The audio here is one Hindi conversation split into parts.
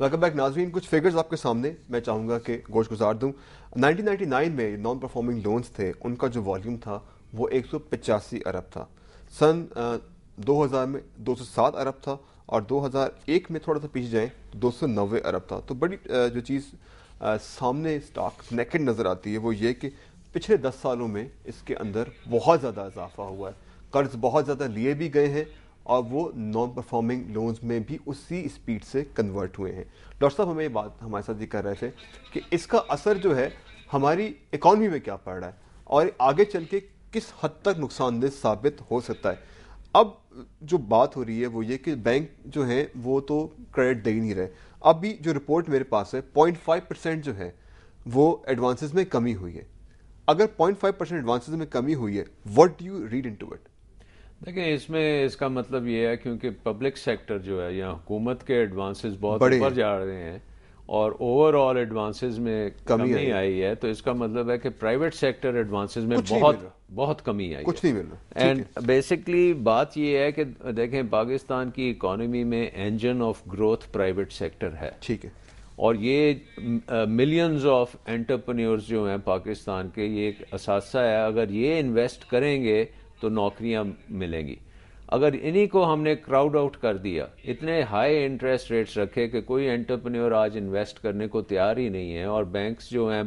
वेलकम बैक नाजवीन कुछ फिगर्स आपके सामने मैं चाहूँगा कि गोश गुजार दूँ 1999 में नॉन परफॉर्मिंग लोन्स थे उनका जो वॉल्यूम था वो एक अरब था सन दो 2000 में 207 अरब था और 2001 में थोड़ा सा पीछे जाएँ तो दो अरब था तो बड़ी जो चीज़ सामने स्टॉक नेकेड नज़र आती है वो ये कि पिछले दस सालों में इसके अंदर बहुत ज़्यादा इजाफा हुआ है कर्ज बहुत ज़्यादा लिए भी गए हैं और वो नॉन परफॉर्मिंग लोन्स में भी उसी स्पीड से कन्वर्ट हुए हैं डॉक्टर साहब हमें ये बात हमारे साथ ये कर रहे थे कि इसका असर जो है हमारी इकॉनमी में क्या पड़ रहा है और आगे चल के किस हद तक नुकसानदेह साबित हो सकता है अब जो बात हो रही है वो ये कि बैंक जो हैं वो तो क्रेडिट दे ही नहीं रहे अभी जो रिपोर्ट मेरे पास है पॉइंट फाइव परसेंट जो है वो एडवांसेस में कमी हुई है अगर पॉइंट फाइव परसेंट एडवांसेज में कमी हुई है what do you read into it देखिए इसमें इसका मतलब ये है क्योंकि पब्लिक सेक्टर जो है या हुकूमत के एडवांसेस बहुत ऊपर जा रहे हैं और ओवरऑल एडवांसेस में कमी, कमी आई है तो इसका मतलब है कि प्राइवेट सेक्टर एडवांसेस में बहुत बहुत कमी आई कुछ नहीं मिल रहा एंड बेसिकली बात यह है कि देखें पाकिस्तान की इकोनॉमी में engine of growth private sector है ठीक है और ये मिलियंस ऑफ एंटरप्रेन्योर्स जो हैं पाकिस्तान के ये एक असासा है अगर ये इन्वेस्ट करेंगे तो नौकरियां मिलेंगी अगर इन्हीं को हमने क्राउड आउट कर दिया इतने हाई इंटरेस्ट रेट्स रखे कि कोई एंटरप्रेन्योर आज इन्वेस्ट करने को तैयार ही नहीं है और बैंक्स जो हैं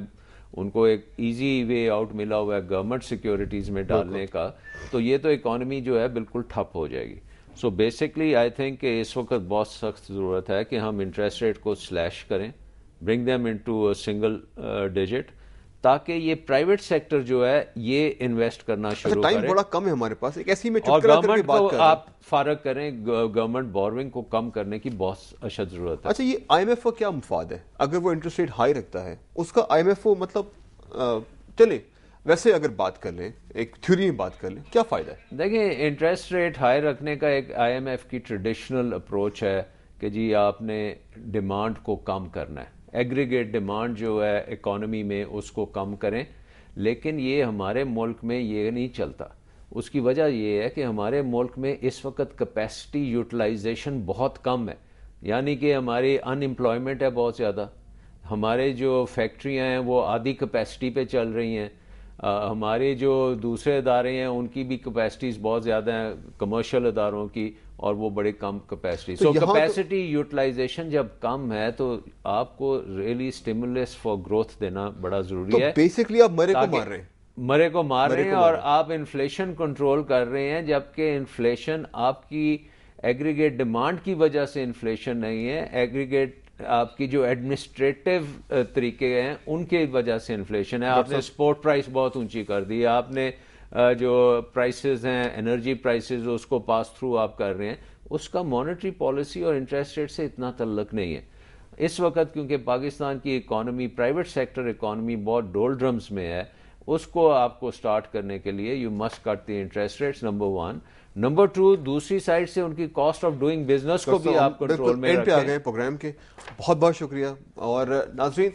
उनको एक इजी वे आउट मिला हुआ है गवर्नमेंट सिक्योरिटीज में डालने का तो ये तो इकोनॉमी जो है बिल्कुल ठप हो जाएगी सो बेसिकली आई थिंक इस वक्त बहुत सख्त ज़रूरत है कि हम इंटरेस्ट रेट को स्लैश करें bring them into single digit ताकि ये प्राइवेट सेक्टर जो है ये इन्वेस्ट करना अच्छा, शुरू टाइम बड़ा कम है हमारे पास एक ऐसी में और गवर्नमेंट को कर आप फारक करें गवर्नमेंट बोरविंग को कम करने की बहुत अशद जरूरत है अच्छा ये आईएमएफ का क्या मुफाद है अगर वो इंटरेस्ट रेट हाई रखता है उसका आईएमएफ मतलब चले वैसे अगर बात कर लें एक थ्योरी में बात कर लें क्या फायदा है देखिए इंटरेस्ट रेट हाई रखने का एक आईएमएफ की ट्रेडिशनल अप्रोच है कि जी आपने डिमांड को कम करना है एग्रीगेट डिमांड जो है इकोनॉमी में उसको कम करें लेकिन ये हमारे मुल्क में ये नहीं चलता उसकी वजह ये है कि हमारे मुल्क में इस वक्त कैपेसिटी यूटिलाइजेशन बहुत कम है यानी कि हमारी अनएम्प्लॉयमेंट है बहुत ज़्यादा हमारे जो फैक्ट्रियाँ हैं वो आधी कैपेसिटी पे चल रही हैं आ, हमारे जो दूसरे अदारे हैं उनकी भी कैपेसिटीज़ बहुत ज़्यादा हैं कमर्शियल अदारों की और वो बड़े कम कैपेसिटी सो कैपेसिटी यूटिलाइजेशन जब कम है तो आपको रियली स्टिमुलस फॉर ग्रोथ देना बड़ा ज़रूरी तो है बेसिकली आप मरे को मार रहे हैं मरे को मार रहे हैं और आप इन्फ्लेशन कंट्रोल कर रहे हैं जबकि इन्फ्लेशन आपकी एग्रीगेट डिमांड की वजह से इन्फ्लेशन नहीं है एग्रीगेट आपकी जो एडमिनिस्ट्रेटिव तरीके हैं उनके वजह से इन्फ्लेशन है आपने स्पोर्ट प्राइस बहुत ऊंची कर दी आपने जो प्राइसेस हैं एनर्जी प्राइसेस उसको पास थ्रू आप कर रहे हैं उसका मॉनेटरी पॉलिसी और इंटरेस्ट रेट से इतना तल्लक नहीं है इस वक्त क्योंकि पाकिस्तान की इकॉनमी प्राइवेट सेक्टर इकॉनमी बहुत डोल ड्रम्स में है उसको आपको स्टार्ट करने के लिए you must cut the interest rates number one number two दूसरी साइड से उनकी कॉस्ट ऑफ डूइंग बिजनेस को भी आप कंट्रोल में पे आ गए प्रोग्राम के बहुत बहुत शुक्रिया और नाजरीन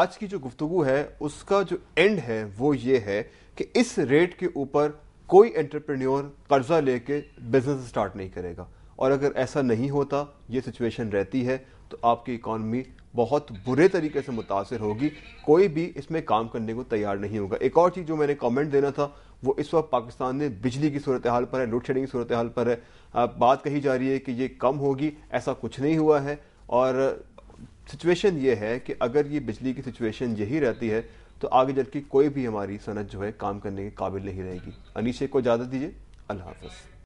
आज की जो गुफ्तु है उसका जो एंड है वो ये है कि इस रेट के ऊपर कोई एंटरप्रेन्योर कर्जा लेके बिजनेस स्टार्ट नहीं करेगा और अगर ऐसा नहीं होता ये सिचुएशन रहती है तो आपकी इकॉनमी बहुत बुरे तरीके से मुतासर होगी कोई भी इसमें काम करने को तैयार नहीं होगा एक और चीज़ जो मैंने कमेंट देना था वो इस वक्त पाकिस्तान में बिजली की सूरत हाल पर है लोड शेडिंग की सूरत हाल पर है बात कही जा रही है कि ये कम होगी ऐसा कुछ नहीं हुआ है और सिचुएशन ये है कि अगर ये बिजली की सिचुएशन यही रहती है तो आगे चल के कोई भी हमारी सनत जो है काम करने के काबिल नहीं रहेगी अनिशे को इजाज़त दीजिए अल्लाह हाफ